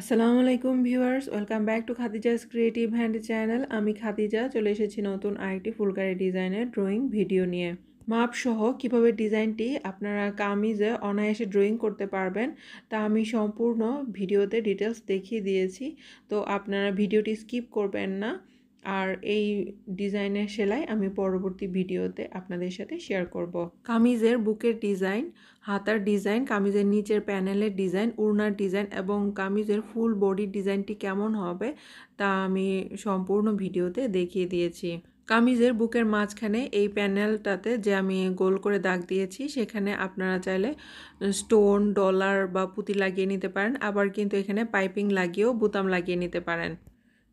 আসসালামু আলাইকুম viewers welcome back to Khadija's creative hand channel আমি খাদিজা চলে এসেছি নতুন আরেকটি ফুলকারি ডিজাইনের ড্রয়িং ভিডিও নিয়ে মাপ সহ কীভাবে ডিজাইনটি আপনারা কামিজে অনায়াসে ড্রয়িং করতে পারবেন তা আমি সম্পূর্ণ ভিডিওতে ডিটেলস দেখিয়ে দিয়েছি তো আপনারা ভিডিওটি স্কিপ করবেন না আর এই ডিজাইনের সেলাই আমি পরবর্তী ভিডিওতে আপনাদের সাথে শেয়ার করব। কামিজের বুকের ডিজাইন হাতার ডিজাইন কামিজের নিচের প্যানেলের ডিজাইন উড়নার ডিজাইন এবং কামিজের ফুল বডির ডিজাইনটি কেমন হবে তা আমি সম্পূর্ণ ভিডিওতে দেখিয়ে দিয়েছি কামিজের বুকের মাঝখানে এই প্যানেলটাতে যে আমি গোল করে দাগ দিয়েছি সেখানে আপনারা চাইলে স্টোন ডলার বা পুঁতি লাগিয়ে নিতে পারেন আবার কিন্তু এখানে পাইপিং লাগিয়েও বোতাম লাগিয়ে নিতে পারেন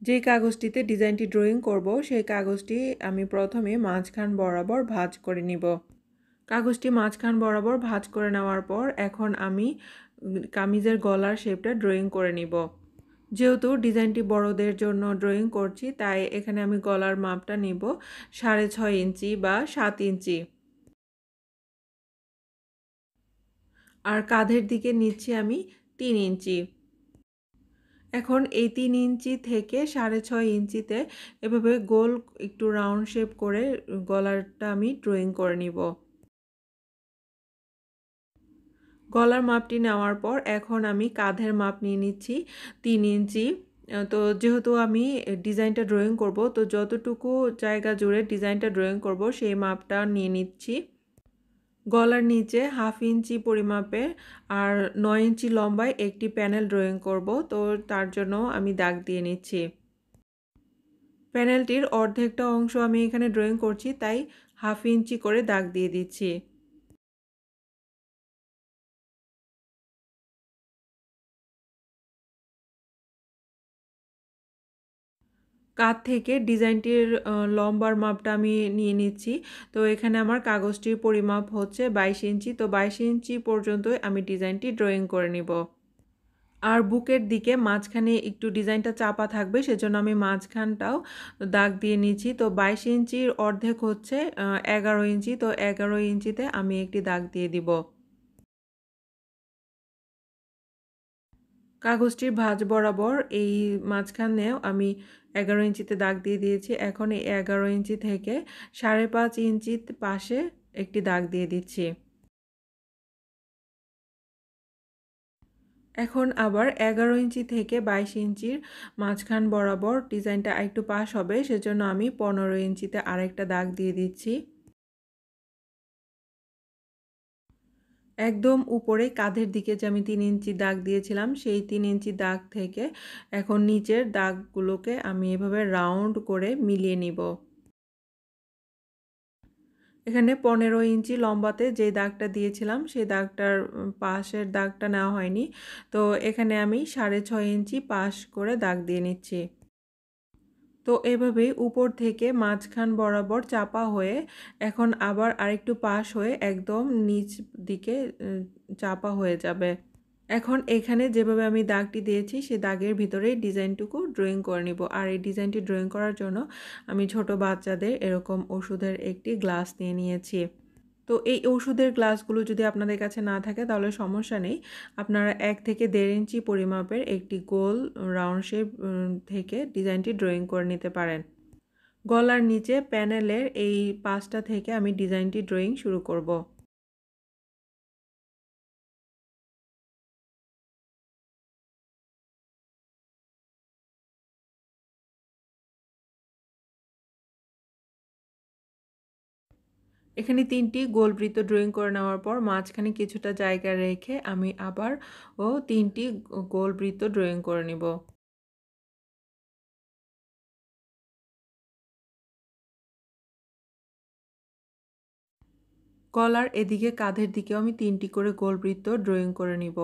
যে কাগজটিতে ডিজাইনটি ড্রয়িং করব সেই কাগজটি আমি প্রথমে মাঝখান বরাবর ভাঁজ করে নিব কাগজটি মাঝখান বরাবর ভাঁজ করে নেওয়ার পর এখন আমি কামিজের গলার শেপটা ড্রয়িং করে নিব যেহেতু ডিজাইনটি বড়দের জন্য ড্রয়িং করছি তাই এখানে আমি গলার মাপটা নিব সাড়ে ছয় ইঞ্চি বা সাত ইঞ্চি আর কাঁধের দিকে নিচ্ছি আমি তিন ইঞ্চি এখন এই তিন ইঞ্চি থেকে সাড়ে ছয় ইঞ্চিতে এভাবে গোল একটু রাউন্ড শেপ করে গলারটা আমি ড্রয়িং করে নিব গলার মাপটি নেওয়ার পর এখন আমি কাঁধের মাপ নিয়ে নিচ্ছি তিন ইঞ্চি তো যেহেতু আমি ডিজাইনটা ড্রয়িং করব তো যতটুকু জায়গা জুড়ে ডিজাইনটা ড্রয়িং করব সেই মাপটা নিয়ে নিচ্ছি গলার নিচে হাফ ইঞ্চি পরিমাপে আর নয় ইঞ্চি লম্বায় একটি প্যানেল ড্রয়িং করব তো তার জন্য আমি দাগ দিয়ে নিচ্ছি প্যানেলটির অর্ধেকটা অংশ আমি এখানে ড্রয়িং করছি তাই হাফ ইঞ্চি করে দাগ দিয়ে দিচ্ছি কাত থেকে ডিজাইনটির লম্বার মাপটা আমি নিয়ে নিচ্ছি তো এখানে আমার কাগজটির পরিমাপ হচ্ছে বাইশ ইঞ্চি তো বাইশ ইঞ্চি পর্যন্ত আমি ডিজাইনটি ড্রয়িং করে নিব আর বুকের দিকে মাঝখানে একটু ডিজাইনটা চাপা থাকবে সেজন্য আমি মাঝখানটাও দাগ দিয়ে নিচ্ছি তো বাইশ ইঞ্চির অর্ধেক হচ্ছে এগারো ইঞ্চি তো এগারো ইঞ্চিতে আমি একটি দাগ দিয়ে দিব কাগজটির ভাঁজ বরাবর এই মাঝখানেও আমি এগারো ইঞ্চিতে দাগ দিয়ে দিয়েছি এখন এই এগারো ইঞ্চি থেকে সাড়ে পাঁচ ইঞ্চি পাশে একটি দাগ দিয়ে দিচ্ছি এখন আবার এগারো ইঞ্চি থেকে বাইশ ইঞ্চির মাঝখান বরাবর ডিজাইনটা একটু পাশ হবে সেজন্য আমি পনেরো ইঞ্চিতে আরেকটা দাগ দিয়ে দিচ্ছি একদম উপরে কাঁধের দিকে যে আমি তিন ইঞ্চি দাগ দিয়েছিলাম সেই তিন ইঞ্চি দাগ থেকে এখন নিচের দাগগুলোকে আমি এভাবে রাউন্ড করে মিলিয়ে নিব এখানে পনেরো ইঞ্চি লম্বাতে যে দাগটা দিয়েছিলাম সেই দাগটার পাশের দাগটা নেওয়া হয়নি তো এখানে আমি সাড়ে ছয় ইঞ্চি পাশ করে দাগ দিয়ে নিচ্ছি তো এভাবে উপর থেকে মাঝখান বরাবর চাপা হয়ে এখন আবার আরেকটু পাশ হয়ে একদম নিচ দিকে চাপা হয়ে যাবে এখন এখানে যেভাবে আমি দাগটি দিয়েছি সে দাগের ভিতরে ডিজাইনটুকু ড্রয়িং করে নিব আর এই ডিজাইনটি ড্রয়িং করার জন্য আমি ছোট বাচ্চাদের এরকম ওষুধের একটি গ্লাস নিয়ে নিয়েছি তো এই ওষুধের গ্লাসগুলো যদি আপনাদের কাছে না থাকে তাহলে সমস্যা নেই আপনারা এক থেকে দেড় ইঞ্চি পরিমাপের একটি গোল রাউন্ড শেপ থেকে ডিজাইনটি ড্রয়িং করে নিতে পারেন গলার নিচে প্যানেলের এই পাঁচটা থেকে আমি ডিজাইনটি ড্রয়িং শুরু করবো এখানে তিনটি গোলবৃত্ত ড্রয়িং করে নেওয়ার পর মাঝখানে কিছুটা জায়গা রেখে আমি আবার ও তিনটি গোল ড্রয়িং করে নিব কলার এদিকে কাঁধের দিকেও আমি তিনটি করে গোলবৃত্ত ড্রয়িং করে নিব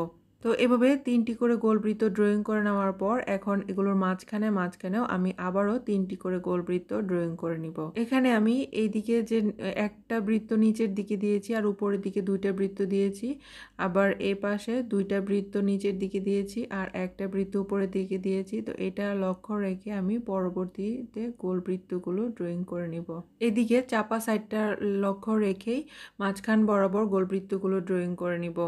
তো এভাবে তিনটি করে গোল বৃত্ত ড্রয়িং করে নেওয়ার পর এখন এগুলোর মাঝখানে মাঝখানেও আমি আবারও তিনটি করে গোল বৃত্ত ড্রয়িং করে নিব এখানে আমি এইদিকে যে একটা বৃত্ত নিচের দিকে দিয়েছি আর উপরের দিকে দুইটা বৃত্ত দিয়েছি আবার এ পাশে দুইটা বৃত্ত নিচের দিকে দিয়েছি আর একটা বৃত্ত উপরের দিকে দিয়েছি তো এটা লক্ষ্য রেখে আমি পরবর্তীতে গোল বৃত্তগুলো ড্রয়িং করে নিব এদিকে চাপা সাইডটা লক্ষ্য রেখেই মাঝখান বরাবর গোল বৃত্তগুলো ড্রয়িং করে নিব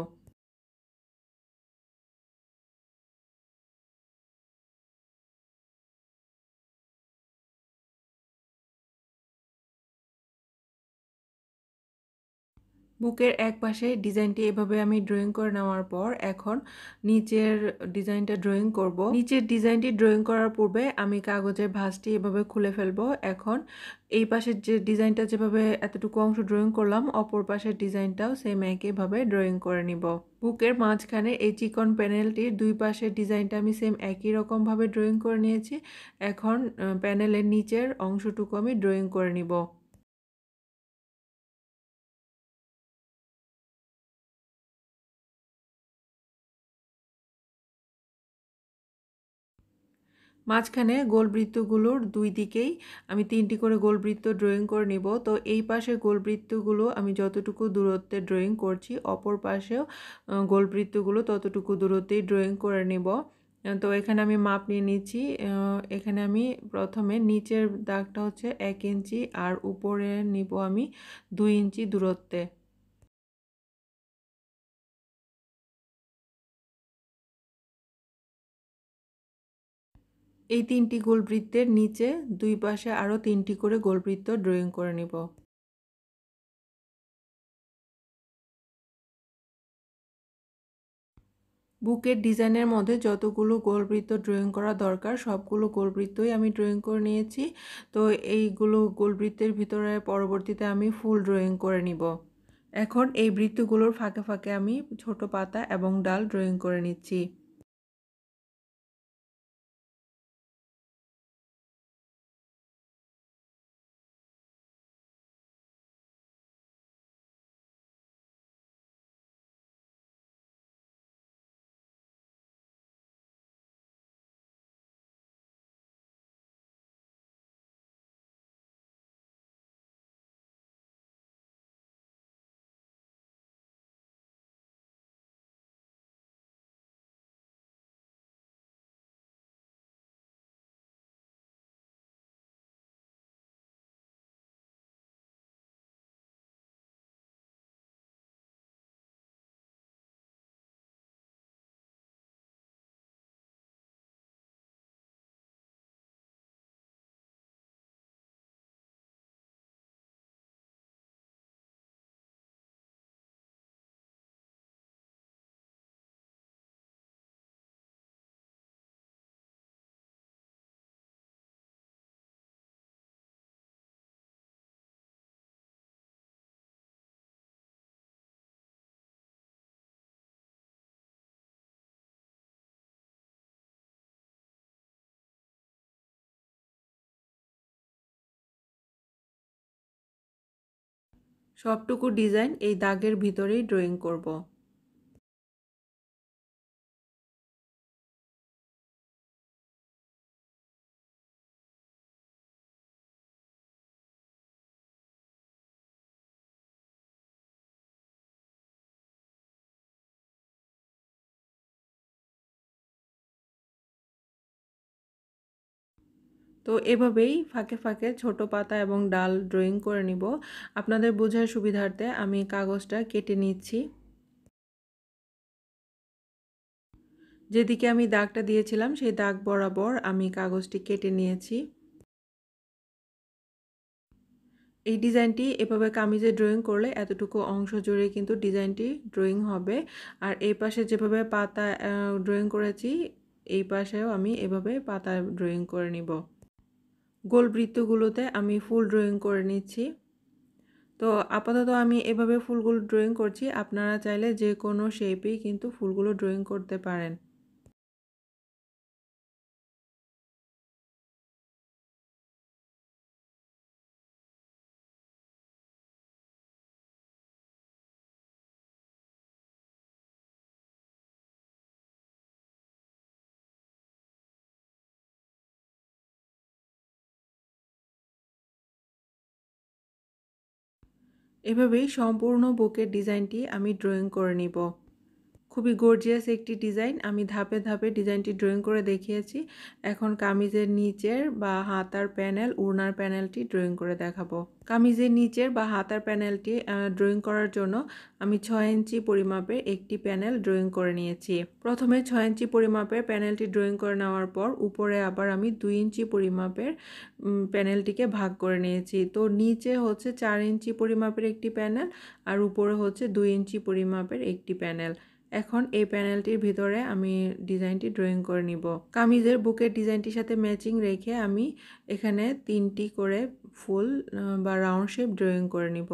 বুকের এক পাশে ডিজাইনটি এভাবে আমি ড্রয়িং করে নেওয়ার পর এখন নিচের ডিজাইনটা ড্রয়িং করব নিচের ডিজাইনটি ড্রয়িং করার পূর্বে আমি কাগজের ভাঁজটি এভাবে খুলে ফেলবো এখন এই পাশের যে ডিজাইনটা যেভাবে এতটুকু অংশ ড্রয়িং করলাম অপর পাশের ডিজাইনটাও সেম একইভাবে ড্রয়িং করে নিব বুকের মাঝখানে এই চিকন প্যানেলটির দুই পাশের ডিজাইনটা আমি সেম একই রকমভাবে ড্রয়িং করে নিয়েছি এখন প্যানেলের নিচের অংশটুকু আমি ড্রয়িং করে নিব মাঝখানে গোলবৃত্তগুলোর দুই দিকেই আমি তিনটি করে গোলবৃত্ত ড্রয়িং করে নিব তো এই পাশে গোলবৃত্তগুলো আমি যতটুকু দূরত্বে ড্রয়িং করছি অপর পাশেও গোলবৃত্তগুলো ততটুকু দূরত্বেই ড্রয়িং করে নিব তো এখানে আমি মাপ নিয়ে নিচ্ছি এখানে আমি প্রথমে নিচের দাগটা হচ্ছে এক ইঞ্চি আর উপরে নিব আমি দুই ইঞ্চি দূরত্বে এই তিনটি গোলবৃত্তের নিচে দুই পাশে আরও তিনটি করে গোলবৃত্ত ড্রয়িং করে নিব বুকের ডিজাইনের মধ্যে যতগুলো গোলবৃত্ত ড্রয়িং করা দরকার সবগুলো গোলবৃত্তই আমি ড্রয়িং করে নিয়েছি তো এইগুলো গোলবৃত্তের ভিতরে পরবর্তীতে আমি ফুল ড্রয়িং করে নিব এখন এই বৃত্তগুলোর ফাঁকে ফাঁকে আমি ছোট পাতা এবং ডাল ড্রয়িং করে নিচ্ছি সবটুকু ডিজাইন এই দাগের ভিতরেই ড্রয়িং করব। তো এভাবেই ফাঁকে ফাঁকে ছোট পাতা এবং ডাল ড্রয়িং করে নিব আপনাদের বোঝার সুবিধার্থে আমি কাগজটা কেটে নিচ্ছি যেদিকে আমি দাগটা দিয়েছিলাম সেই দাগ বরাবর আমি কাগজটি কেটে নিয়েছি এই ডিজাইনটি এভাবে কামিজে ড্রয়িং করলে এতটুকু অংশ জুড়ে কিন্তু ডিজাইনটি ড্রয়িং হবে আর এই পাশে যেভাবে পাতা ড্রয়িং করেছি এই পাশেও আমি এভাবে পাতা ড্রয়িং করে নিব গোল বৃত্তগুলোতে আমি ফুল ড্রয়িং করে নিচ্ছি তো আপাতত আমি এভাবে ফুলগুলো ড্রয়িং করছি আপনারা চাইলে যে কোনো শেপেই কিন্তু ফুলগুলো ড্রয়িং করতে পারেন এভাবেই সম্পূর্ণ বুকের ডিজাইনটি আমি ড্রয়িং করে নিব খুবই গর্জিয়াস একটি ডিজাইন আমি ধাপে ধাপে ডিজাইনটি ড্রয়িং করে দেখিয়েছি এখন কামিজের নিচের বা হাতার প্যানেল উড়নার প্যানেলটি ড্রয়িং করে দেখাবো কামিজের নিচের বা হাতার প্যানেলটি ড্রয়িং করার জন্য আমি ছয় ইঞ্চি পরিমাপের একটি প্যানেল ড্রয়িং করে নিয়েছি প্রথমে ছয় ইঞ্চি পরিমাপের প্যানেলটি ড্রয়িং করে নেওয়ার পর উপরে আবার আমি দুই ইঞ্চি পরিমাপের প্যানেলটিকে ভাগ করে নিয়েছি তো নিচে হচ্ছে চার ইঞ্চি পরিমাপের একটি প্যানেল আর উপরে হচ্ছে দুই ইঞ্চি পরিমাপের একটি প্যানেল এখন এই প্যানেলটির ভিতরে আমি ডিজাইনটি ড্রয়িং করে নিব কামিজের বুকের ডিজাইনটির সাথে ম্যাচিং রেখে আমি এখানে তিনটি করে ফুল বা রাউন্ড শেপ ড্রয়িং করে নিব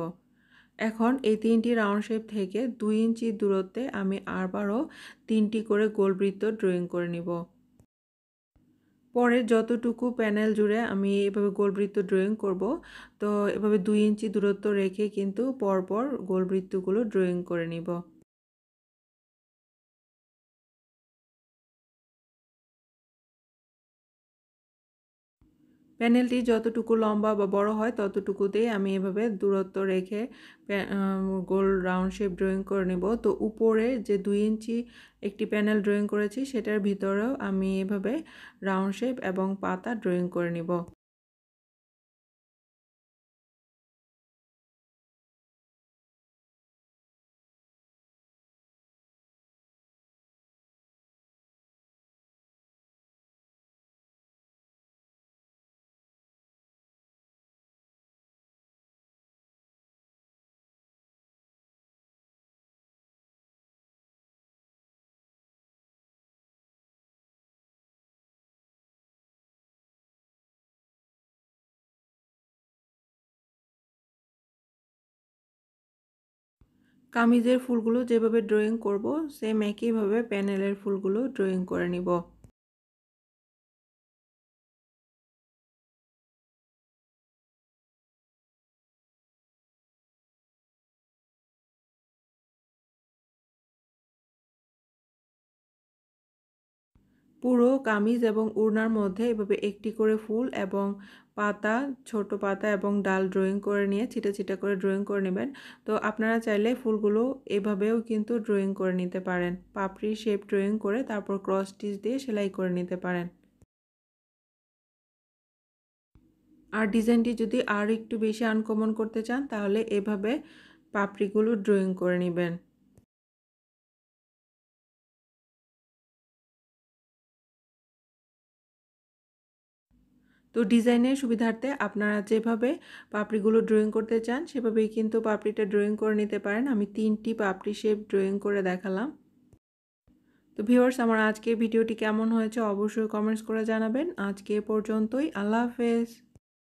এখন এই তিনটি রাউন্ড শেপ থেকে দুই ইঞ্চি দূরত্বে আমি আবারও তিনটি করে গোলবৃত্ত ড্রয়িং করে নিব পরে যতটুকু প্যানেল জুড়ে আমি এভাবে গোলবৃত্ত ড্রয়িং করব তো এভাবে দুই ইঞ্চি দূরত্ব রেখে কিন্তু পরপর গোলবৃত্তগুলো ড্রয়িং করে নিব প্যানেলটি যতটুকু লম্বা বা বড় হয় ততটুকুতেই আমি এভাবে দূরত্ব রেখে গোল রাউন্ড শেপ ড্রয়িং করে নেব তো উপরে যে দুই ইঞ্চি একটি প্যানেল ড্রয়িং করেছি সেটার ভিতরেও আমি এভাবে রাউন্ড শেপ এবং পাতা ড্রয়িং করে নিব কামিজের ফুলগুলো যেভাবে ড্রয়িং করব সেম একইভাবে প্যানেলের ফুলগুলো ড্রয়িং করে নিব পুরো কামিজ এবং উড়নার মধ্যে এভাবে একটি করে ফুল এবং পাতা ছোট পাতা এবং ডাল ড্রয়িং করে নিয়ে ছিটা ছিটা করে ড্রয়িং করে নেবেন তো আপনারা চাইলে ফুলগুলো এভাবেও কিন্তু ড্রয়িং করে নিতে পারেন পাপড়ি শেপ ড্রয়িং করে তারপর ক্রস স্টিচ দিয়ে সেলাই করে নিতে পারেন আর ডিজাইনটি যদি আর একটু বেশি আনকমন করতে চান তাহলে এভাবে পাপড়িগুলো ড্রয়িং করে নেবেন তো ডিজাইনের সুবিধার্থে আপনারা যেভাবে পাপড়িগুলো ড্রয়িং করতে চান সেভাবেই কিন্তু পাপড়িটা ড্রয়িং করে নিতে পারেন আমি তিনটি পাপড়ি শেপ ড্রয়িং করে দেখালাম তো ভিওয়ার্স আমার আজকে ভিডিওটি কেমন হয়েছে অবশ্যই কমেন্টস করে জানাবেন আজকে পর্যন্তই আল্লাহ হাফেজ